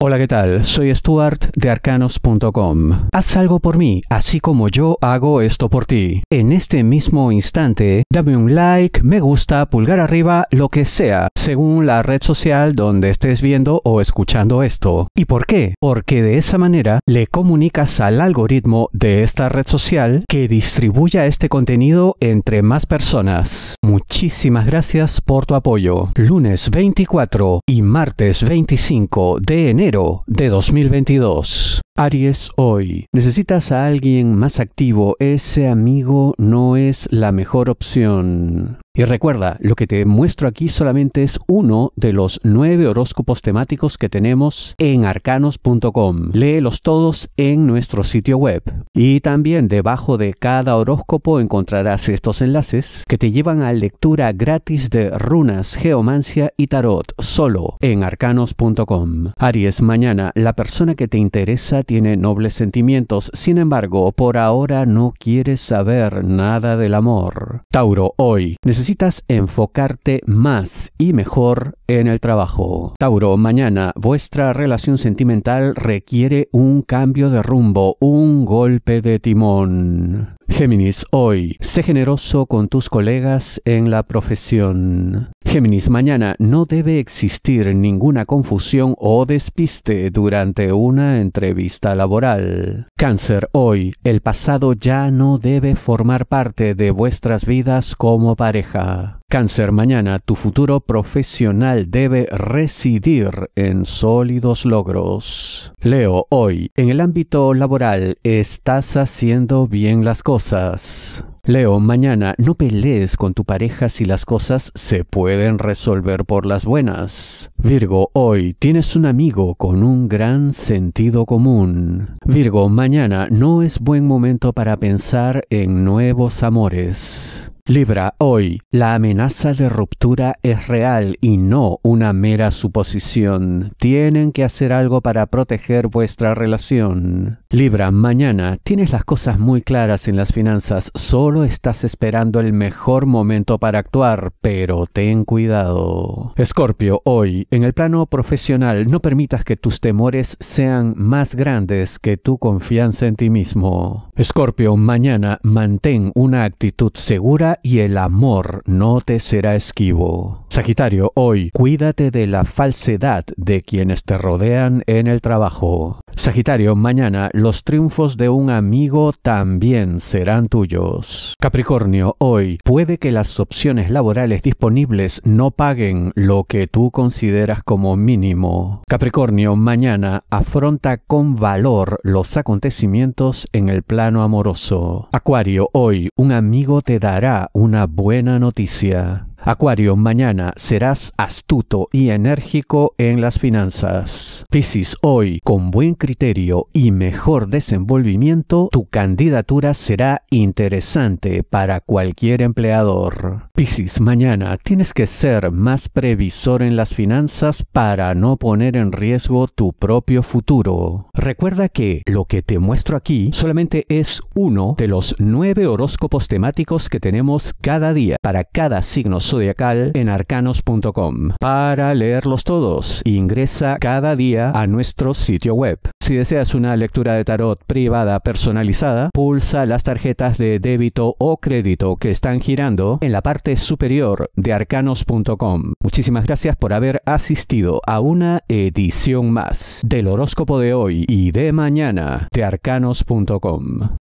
Hola, ¿qué tal? Soy Stuart de arcanos.com. Haz algo por mí, así como yo hago esto por ti. En este mismo instante, dame un like, me gusta, pulgar arriba, lo que sea, según la red social donde estés viendo o escuchando esto. ¿Y por qué? Porque de esa manera le comunicas al algoritmo de esta red social que distribuya este contenido entre más personas. Muchísimas gracias por tu apoyo. Lunes 24 y martes 25 de enero de 2022. Aries hoy. Necesitas a alguien más activo, ese amigo no es la mejor opción. Y recuerda, lo que te muestro aquí solamente es uno de los nueve horóscopos temáticos que tenemos en arcanos.com. Léelos todos en nuestro sitio web. Y también debajo de cada horóscopo encontrarás estos enlaces que te llevan a lectura gratis de runas, geomancia y tarot, solo en arcanos.com. Aries, mañana la persona que te interesa tiene nobles sentimientos, sin embargo, por ahora no quiere saber nada del amor. Tauro, hoy necesitas enfocarte más y mejor en el trabajo. Tauro, mañana vuestra relación sentimental requiere un cambio de rumbo, un golpe de timón. Géminis, hoy, sé generoso con tus colegas en la profesión. Géminis, mañana no debe existir ninguna confusión o despiste durante una entrevista laboral. Cáncer, hoy, el pasado ya no debe formar parte de vuestras vidas como pareja. Cáncer, mañana tu futuro profesional debe residir en sólidos logros. Leo, hoy, en el ámbito laboral estás haciendo bien las cosas. Leo, mañana no pelees con tu pareja si las cosas se pueden resolver por las buenas. Virgo, hoy tienes un amigo con un gran sentido común. Virgo, mañana no es buen momento para pensar en nuevos amores. Libra, hoy, la amenaza de ruptura es real y no una mera suposición. Tienen que hacer algo para proteger vuestra relación. Libra, mañana, tienes las cosas muy claras en las finanzas, solo estás esperando el mejor momento para actuar, pero ten cuidado. Escorpio, hoy, en el plano profesional, no permitas que tus temores sean más grandes que tu confianza en ti mismo. Escorpio, mañana, mantén una actitud segura y el amor no te será esquivo. Sagitario, hoy cuídate de la falsedad de quienes te rodean en el trabajo. Sagitario, mañana los triunfos de un amigo también serán tuyos. Capricornio, hoy puede que las opciones laborales disponibles no paguen lo que tú consideras como mínimo. Capricornio, mañana afronta con valor los acontecimientos en el plano amoroso. Acuario, hoy un amigo te dará una buena noticia. Acuario, mañana serás astuto y enérgico en las finanzas. Piscis, hoy, con buen criterio y mejor desenvolvimiento, tu candidatura será interesante para cualquier empleador. Piscis, mañana tienes que ser más previsor en las finanzas para no poner en riesgo tu propio futuro. Recuerda que lo que te muestro aquí solamente es uno de los nueve horóscopos temáticos que tenemos cada día para cada signo zodiacal en arcanos.com. Para leerlos todos, ingresa cada día a nuestro sitio web. Si deseas una lectura de tarot privada personalizada, pulsa las tarjetas de débito o crédito que están girando en la parte superior de arcanos.com. Muchísimas gracias por haber asistido a una edición más del horóscopo de hoy y de mañana de arcanos.com.